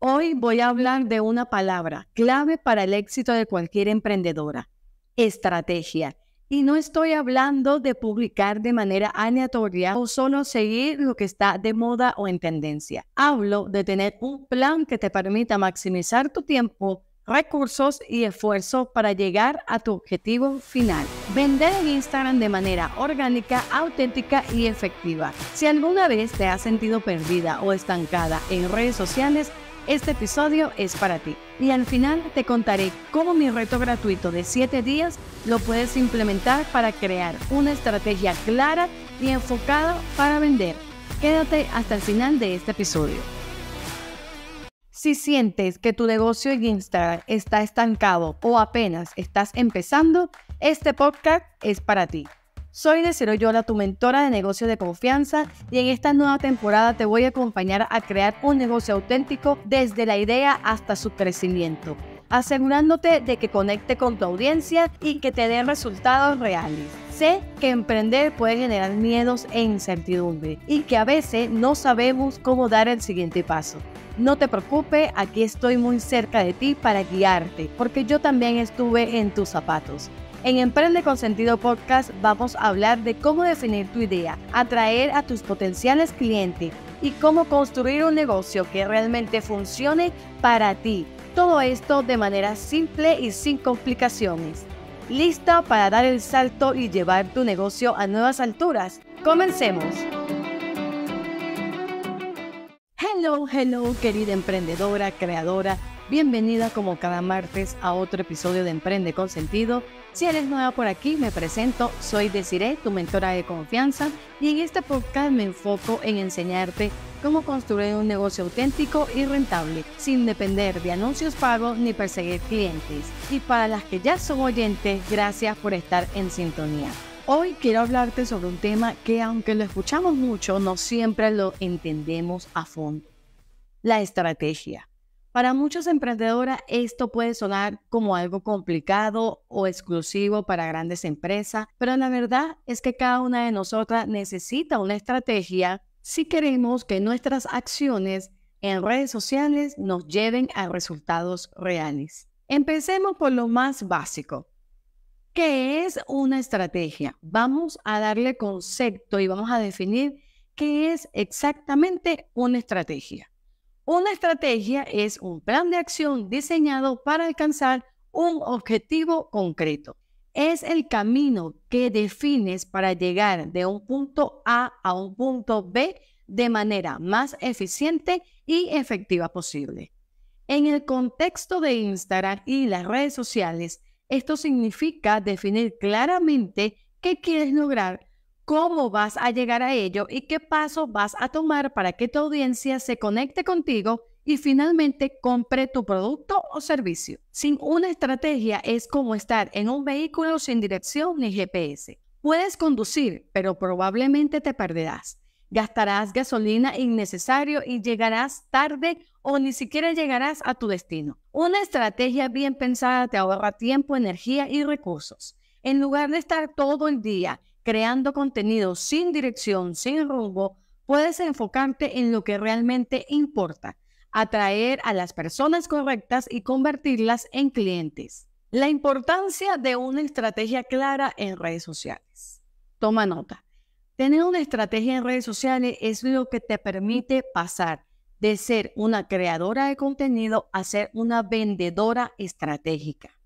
Hoy voy a hablar de una palabra clave para el éxito de cualquier emprendedora, estrategia. Y no estoy hablando de publicar de manera aleatoria o solo seguir lo que está de moda o en tendencia. Hablo de tener un plan que te permita maximizar tu tiempo, recursos y esfuerzo para llegar a tu objetivo final. Vender en Instagram de manera orgánica, auténtica y efectiva. Si alguna vez te has sentido perdida o estancada en redes sociales, este episodio es para ti. Y al final te contaré cómo mi reto gratuito de 7 días lo puedes implementar para crear una estrategia clara y enfocada para vender. Quédate hasta el final de este episodio. Si sientes que tu negocio en Instagram está estancado o apenas estás empezando, este podcast es para ti. Soy Desiro Yola, tu mentora de negocios de confianza, y en esta nueva temporada te voy a acompañar a crear un negocio auténtico desde la idea hasta su crecimiento, asegurándote de que conecte con tu audiencia y que te dé resultados reales. Sé que emprender puede generar miedos e incertidumbre y que a veces no sabemos cómo dar el siguiente paso. No te preocupes, aquí estoy muy cerca de ti para guiarte, porque yo también estuve en tus zapatos. En Emprende con Sentido Podcast vamos a hablar de cómo definir tu idea, atraer a tus potenciales clientes y cómo construir un negocio que realmente funcione para ti. Todo esto de manera simple y sin complicaciones. ¿Lista para dar el salto y llevar tu negocio a nuevas alturas? Comencemos. Hello, hello, querida emprendedora, creadora Bienvenida como cada martes a otro episodio de Emprende con Sentido. Si eres nueva por aquí, me presento, soy Desiree, tu mentora de confianza, y en este podcast me enfoco en enseñarte cómo construir un negocio auténtico y rentable, sin depender de anuncios pagos ni perseguir clientes. Y para las que ya son oyentes, gracias por estar en sintonía. Hoy quiero hablarte sobre un tema que aunque lo escuchamos mucho, no siempre lo entendemos a fondo. La estrategia. Para muchas emprendedoras esto puede sonar como algo complicado o exclusivo para grandes empresas, pero la verdad es que cada una de nosotras necesita una estrategia si queremos que nuestras acciones en redes sociales nos lleven a resultados reales. Empecemos por lo más básico. ¿Qué es una estrategia? Vamos a darle concepto y vamos a definir qué es exactamente una estrategia. Una estrategia es un plan de acción diseñado para alcanzar un objetivo concreto. Es el camino que defines para llegar de un punto A a un punto B de manera más eficiente y efectiva posible. En el contexto de Instagram y las redes sociales, esto significa definir claramente qué quieres lograr cómo vas a llegar a ello y qué paso vas a tomar para que tu audiencia se conecte contigo y finalmente compre tu producto o servicio. Sin una estrategia es como estar en un vehículo sin dirección ni GPS. Puedes conducir, pero probablemente te perderás. Gastarás gasolina innecesario y llegarás tarde o ni siquiera llegarás a tu destino. Una estrategia bien pensada te ahorra tiempo, energía y recursos. En lugar de estar todo el día creando contenido sin dirección, sin rumbo, puedes enfocarte en lo que realmente importa, atraer a las personas correctas y convertirlas en clientes. La importancia de una estrategia clara en redes sociales. Toma nota. Tener una estrategia en redes sociales es lo que te permite pasar de ser una creadora de contenido a ser una vendedora estratégica.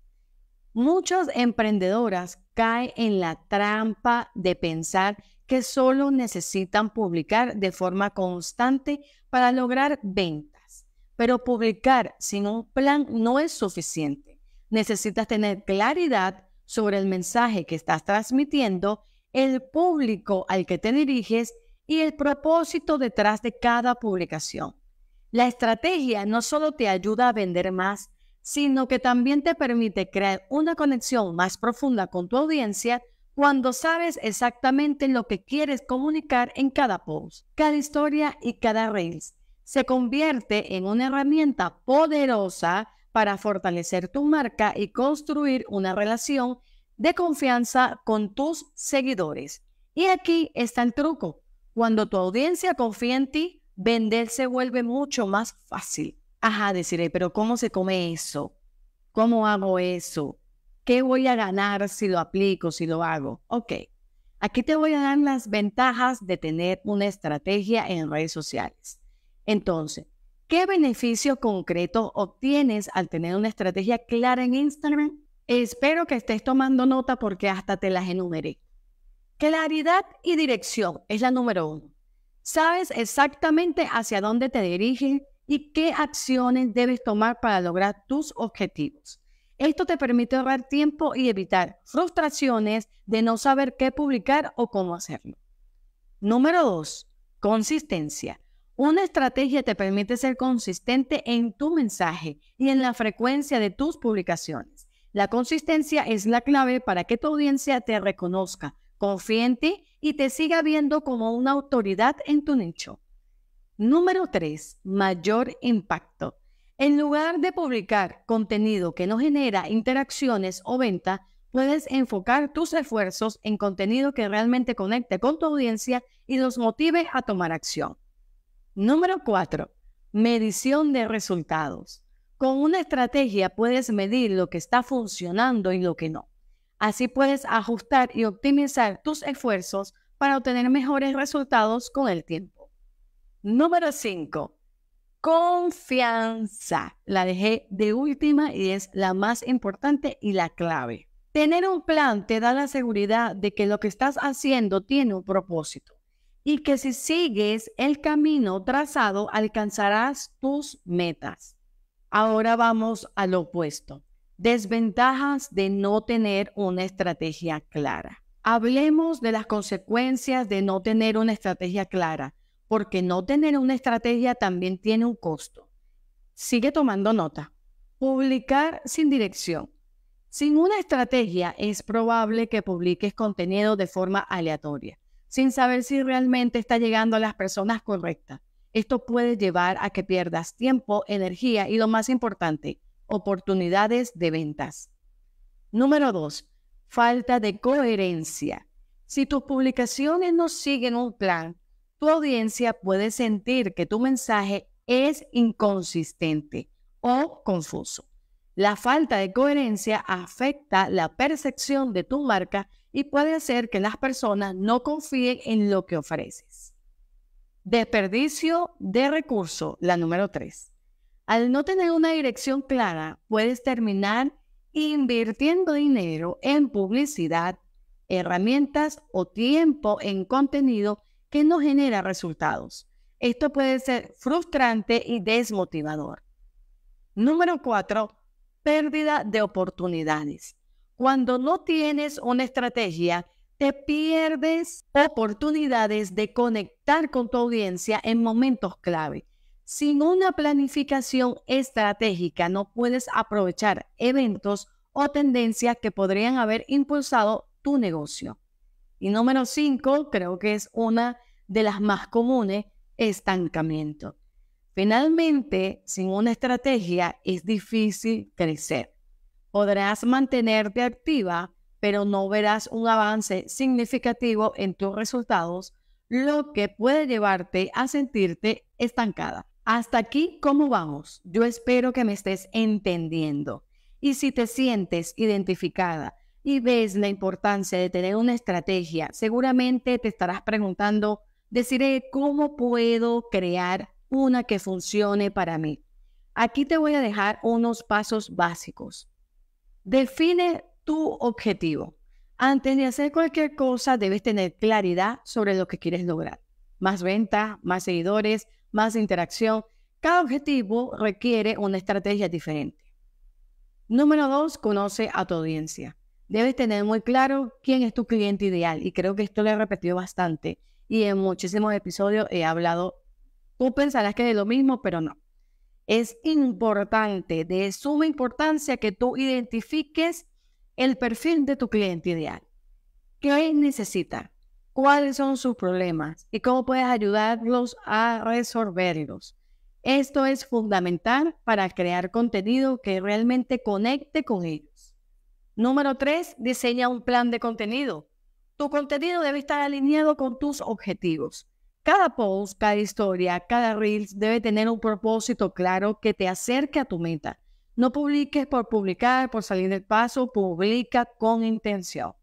Muchas emprendedoras caen en la trampa de pensar que solo necesitan publicar de forma constante para lograr ventas, pero publicar sin un plan no es suficiente. Necesitas tener claridad sobre el mensaje que estás transmitiendo, el público al que te diriges y el propósito detrás de cada publicación. La estrategia no solo te ayuda a vender más, sino que también te permite crear una conexión más profunda con tu audiencia cuando sabes exactamente lo que quieres comunicar en cada post, cada historia y cada reels. Se convierte en una herramienta poderosa para fortalecer tu marca y construir una relación de confianza con tus seguidores. Y aquí está el truco. Cuando tu audiencia confía en ti, vender se vuelve mucho más fácil. Ajá, deciré, pero ¿cómo se come eso? ¿Cómo hago eso? ¿Qué voy a ganar si lo aplico, si lo hago? Ok, aquí te voy a dar las ventajas de tener una estrategia en redes sociales. Entonces, ¿qué beneficio concreto obtienes al tener una estrategia clara en Instagram? Espero que estés tomando nota porque hasta te las enumeré. Claridad y dirección es la número uno. Sabes exactamente hacia dónde te diriges, y qué acciones debes tomar para lograr tus objetivos. Esto te permite ahorrar tiempo y evitar frustraciones de no saber qué publicar o cómo hacerlo. Número 2. Consistencia. Una estrategia te permite ser consistente en tu mensaje y en la frecuencia de tus publicaciones. La consistencia es la clave para que tu audiencia te reconozca, confíe en ti y te siga viendo como una autoridad en tu nicho. Número 3. Mayor impacto. En lugar de publicar contenido que no genera interacciones o venta, puedes enfocar tus esfuerzos en contenido que realmente conecte con tu audiencia y los motive a tomar acción. Número 4. Medición de resultados. Con una estrategia puedes medir lo que está funcionando y lo que no. Así puedes ajustar y optimizar tus esfuerzos para obtener mejores resultados con el tiempo. Número 5, confianza. La dejé de última y es la más importante y la clave. Tener un plan te da la seguridad de que lo que estás haciendo tiene un propósito y que si sigues el camino trazado alcanzarás tus metas. Ahora vamos al opuesto. Desventajas de no tener una estrategia clara. Hablemos de las consecuencias de no tener una estrategia clara porque no tener una estrategia también tiene un costo. Sigue tomando nota. Publicar sin dirección. Sin una estrategia es probable que publiques contenido de forma aleatoria, sin saber si realmente está llegando a las personas correctas. Esto puede llevar a que pierdas tiempo, energía y lo más importante, oportunidades de ventas. Número 2. Falta de coherencia. Si tus publicaciones no siguen un plan, tu audiencia puede sentir que tu mensaje es inconsistente o confuso. La falta de coherencia afecta la percepción de tu marca y puede hacer que las personas no confíen en lo que ofreces. Desperdicio de recurso, la número 3. Al no tener una dirección clara, puedes terminar invirtiendo dinero en publicidad, herramientas o tiempo en contenido que no genera resultados. Esto puede ser frustrante y desmotivador. Número cuatro, pérdida de oportunidades. Cuando no tienes una estrategia, te pierdes oportunidades de conectar con tu audiencia en momentos clave. Sin una planificación estratégica no puedes aprovechar eventos o tendencias que podrían haber impulsado tu negocio. Y número cinco, creo que es una de las más comunes, estancamiento. Finalmente, sin una estrategia es difícil crecer. Podrás mantenerte activa, pero no verás un avance significativo en tus resultados, lo que puede llevarte a sentirte estancada. Hasta aquí, ¿cómo vamos? Yo espero que me estés entendiendo. Y si te sientes identificada y ves la importancia de tener una estrategia, seguramente te estarás preguntando, deciré, ¿cómo puedo crear una que funcione para mí? Aquí te voy a dejar unos pasos básicos. Define tu objetivo. Antes de hacer cualquier cosa, debes tener claridad sobre lo que quieres lograr. Más ventas, más seguidores, más interacción. Cada objetivo requiere una estrategia diferente. Número dos, conoce a tu audiencia debes tener muy claro quién es tu cliente ideal. Y creo que esto lo he repetido bastante. Y en muchísimos episodios he hablado, tú pensarás que es lo mismo, pero no. Es importante, de suma importancia, que tú identifiques el perfil de tu cliente ideal. ¿Qué necesita? ¿Cuáles son sus problemas? ¿Y cómo puedes ayudarlos a resolverlos? Esto es fundamental para crear contenido que realmente conecte con ellos Número tres, diseña un plan de contenido. Tu contenido debe estar alineado con tus objetivos. Cada post, cada historia, cada reels debe tener un propósito claro que te acerque a tu meta. No publiques por publicar, por salir del paso, publica con intención.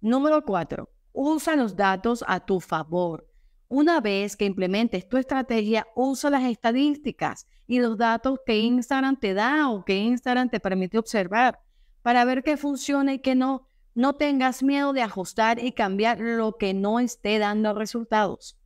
Número cuatro, usa los datos a tu favor. Una vez que implementes tu estrategia, usa las estadísticas y los datos que Instagram te da o que Instagram te permite observar para ver qué funciona y qué no. No tengas miedo de ajustar y cambiar lo que no esté dando resultados.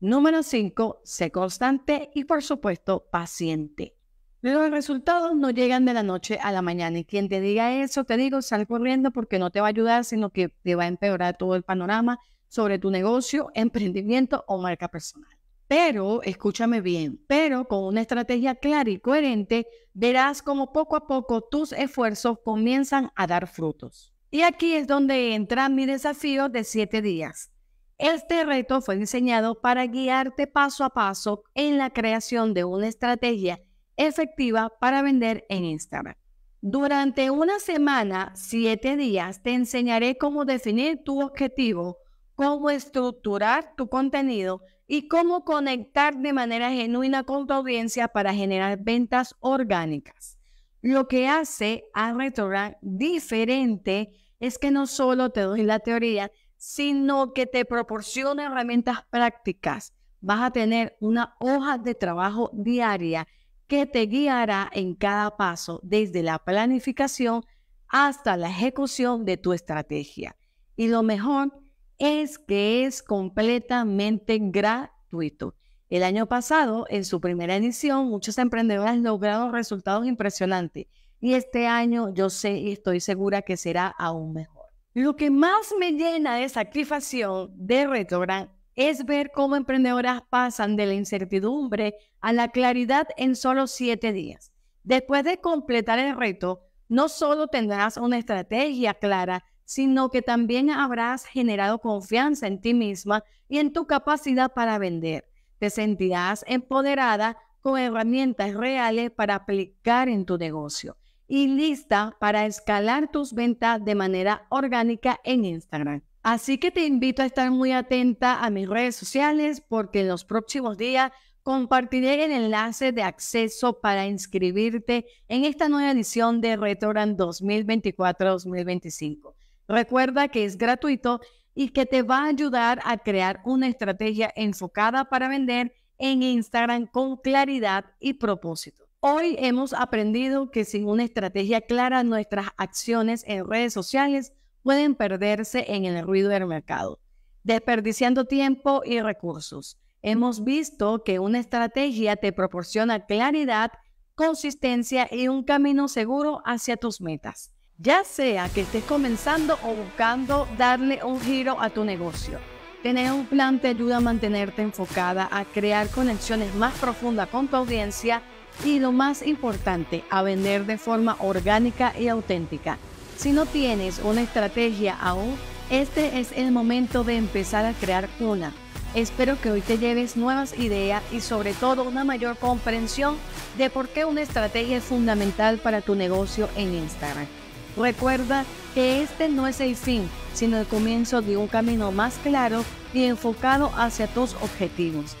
Número 5, sé constante y por supuesto paciente. Los resultados no llegan de la noche a la mañana y quien te diga eso, te digo, sal corriendo porque no te va a ayudar, sino que te va a empeorar todo el panorama sobre tu negocio, emprendimiento o marca personal pero escúchame bien, pero con una estrategia clara y coherente, verás como poco a poco tus esfuerzos comienzan a dar frutos. Y aquí es donde entra mi desafío de siete días. Este reto fue diseñado para guiarte paso a paso en la creación de una estrategia efectiva para vender en Instagram. Durante una semana, siete días, te enseñaré cómo definir tu objetivo, cómo estructurar tu contenido y cómo conectar de manera genuina con tu audiencia para generar ventas orgánicas. Lo que hace a Retorar diferente es que no solo te doy la teoría, sino que te proporciona herramientas prácticas. Vas a tener una hoja de trabajo diaria que te guiará en cada paso, desde la planificación hasta la ejecución de tu estrategia. Y lo mejor es que es completamente gratuito. El año pasado, en su primera edición, muchos emprendedores lograron resultados impresionantes y este año yo sé y estoy segura que será aún mejor. Lo que más me llena de satisfacción de Retrogram es ver cómo emprendedoras pasan de la incertidumbre a la claridad en solo siete días. Después de completar el reto, no solo tendrás una estrategia clara, sino que también habrás generado confianza en ti misma y en tu capacidad para vender. Te sentirás empoderada con herramientas reales para aplicar en tu negocio y lista para escalar tus ventas de manera orgánica en Instagram. Así que te invito a estar muy atenta a mis redes sociales porque en los próximos días compartiré el enlace de acceso para inscribirte en esta nueva edición de Retoran 2024-2025. Recuerda que es gratuito y que te va a ayudar a crear una estrategia enfocada para vender en Instagram con claridad y propósito. Hoy hemos aprendido que sin una estrategia clara nuestras acciones en redes sociales pueden perderse en el ruido del mercado, desperdiciando tiempo y recursos. Hemos visto que una estrategia te proporciona claridad, consistencia y un camino seguro hacia tus metas. Ya sea que estés comenzando o buscando darle un giro a tu negocio, tener un plan te ayuda a mantenerte enfocada, a crear conexiones más profundas con tu audiencia y lo más importante, a vender de forma orgánica y auténtica. Si no tienes una estrategia aún, este es el momento de empezar a crear una. Espero que hoy te lleves nuevas ideas y sobre todo una mayor comprensión de por qué una estrategia es fundamental para tu negocio en Instagram. Recuerda que este no es el fin, sino el comienzo de un camino más claro y enfocado hacia tus objetivos.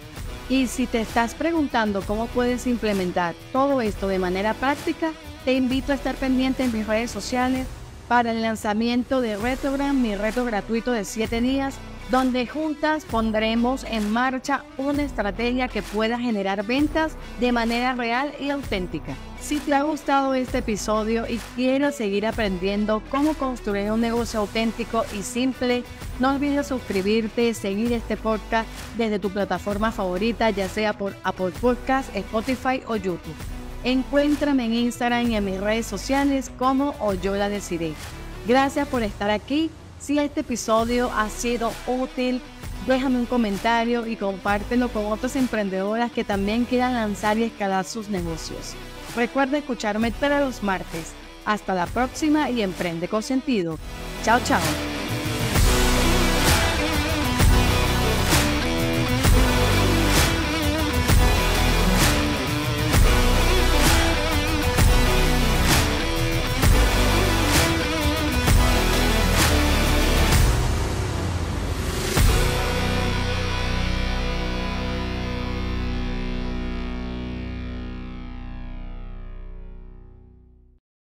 Y si te estás preguntando cómo puedes implementar todo esto de manera práctica, te invito a estar pendiente en mis redes sociales para el lanzamiento de Retrogram, mi reto gratuito de 7 días donde juntas pondremos en marcha una estrategia que pueda generar ventas de manera real y auténtica. Si te ha gustado este episodio y quieres seguir aprendiendo cómo construir un negocio auténtico y simple, no olvides suscribirte, seguir este podcast desde tu plataforma favorita, ya sea por Apple Podcast, Spotify o YouTube. Encuéntrame en Instagram y en mis redes sociales como yo La Deciré. Gracias por estar aquí si este episodio ha sido útil, déjame un comentario y compártelo con otras emprendedoras que también quieran lanzar y escalar sus negocios. Recuerda escucharme todos los martes. Hasta la próxima y emprende con sentido. Chao, chao.